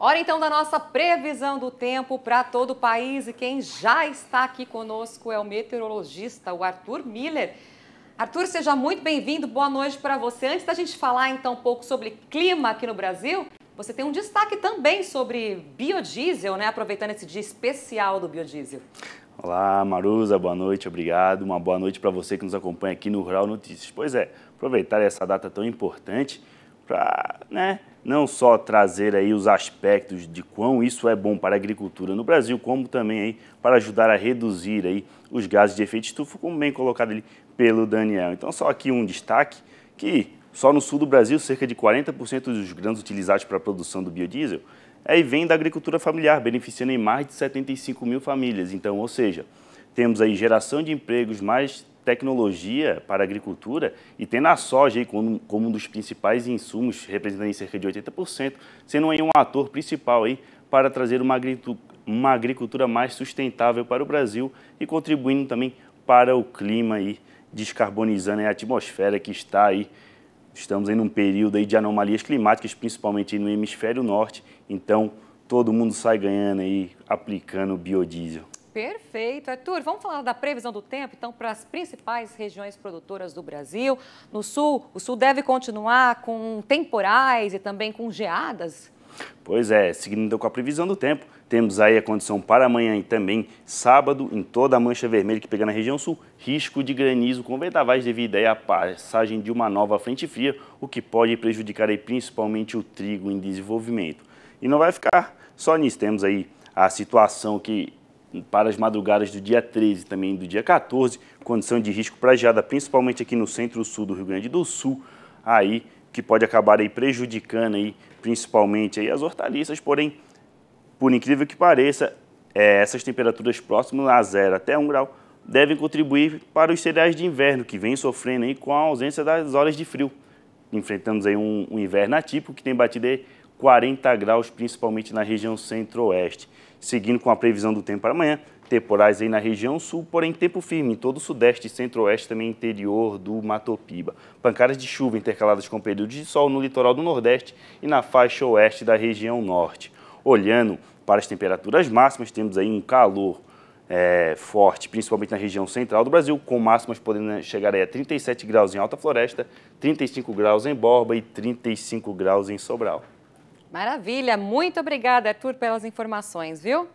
Hora então da nossa previsão do tempo para todo o país e quem já está aqui conosco é o meteorologista, o Arthur Miller. Arthur, seja muito bem-vindo, boa noite para você. Antes da gente falar então um pouco sobre clima aqui no Brasil, você tem um destaque também sobre biodiesel, né? Aproveitando esse dia especial do biodiesel. Olá, Marusa, boa noite, obrigado. Uma boa noite para você que nos acompanha aqui no Rural Notícias. Pois é, aproveitar essa data tão importante para né, não só trazer aí os aspectos de quão isso é bom para a agricultura no Brasil, como também aí para ajudar a reduzir aí os gases de efeito estufa, como bem colocado ali pelo Daniel. Então só aqui um destaque que só no sul do Brasil cerca de 40% dos grãos utilizados para a produção do biodiesel aí é vem da agricultura familiar, beneficiando em mais de 75 mil famílias. Então, ou seja, temos aí geração de empregos, mais tecnologia para a agricultura e tendo a soja aí como, como um dos principais insumos, representando cerca de 80%, sendo aí um ator principal aí para trazer uma agricultura, uma agricultura mais sustentável para o Brasil e contribuindo também para o clima aí, descarbonizando a atmosfera que está aí. Estamos em um período aí de anomalias climáticas, principalmente no hemisfério norte, então todo mundo sai ganhando aí aplicando biodiesel. Perfeito, Arthur. Vamos falar da previsão do tempo, então, para as principais regiões produtoras do Brasil. No sul, o sul deve continuar com temporais e também com geadas? Pois é, seguindo com a previsão do tempo, temos aí a condição para amanhã e também sábado em toda a mancha vermelha que pegar na região sul, risco de granizo com vendavais devido aí à passagem de uma nova frente fria, o que pode prejudicar aí principalmente o trigo em desenvolvimento. E não vai ficar só nisso, temos aí a situação que para as madrugadas do dia 13 também do dia 14, condição de risco para geada, principalmente aqui no centro-sul do Rio Grande do Sul, aí que pode acabar aí prejudicando aí, principalmente aí as hortaliças, porém, por incrível que pareça, é, essas temperaturas próximas a zero até um grau devem contribuir para os cereais de inverno, que vem sofrendo aí com a ausência das horas de frio. Enfrentamos aí um, um inverno atípico que tem batido aí 40 graus, principalmente na região centro-oeste. Seguindo com a previsão do tempo para amanhã, temporais aí na região sul, porém tempo firme em todo o sudeste e centro-oeste, também interior do Mato Piba. Pancadas de chuva intercaladas com períodos de sol no litoral do nordeste e na faixa oeste da região norte. Olhando para as temperaturas máximas, temos aí um calor é, forte, principalmente na região central do Brasil, com máximas podendo chegar aí a 37 graus em Alta Floresta, 35 graus em Borba e 35 graus em Sobral. Maravilha, muito obrigada, Arthur, pelas informações, viu?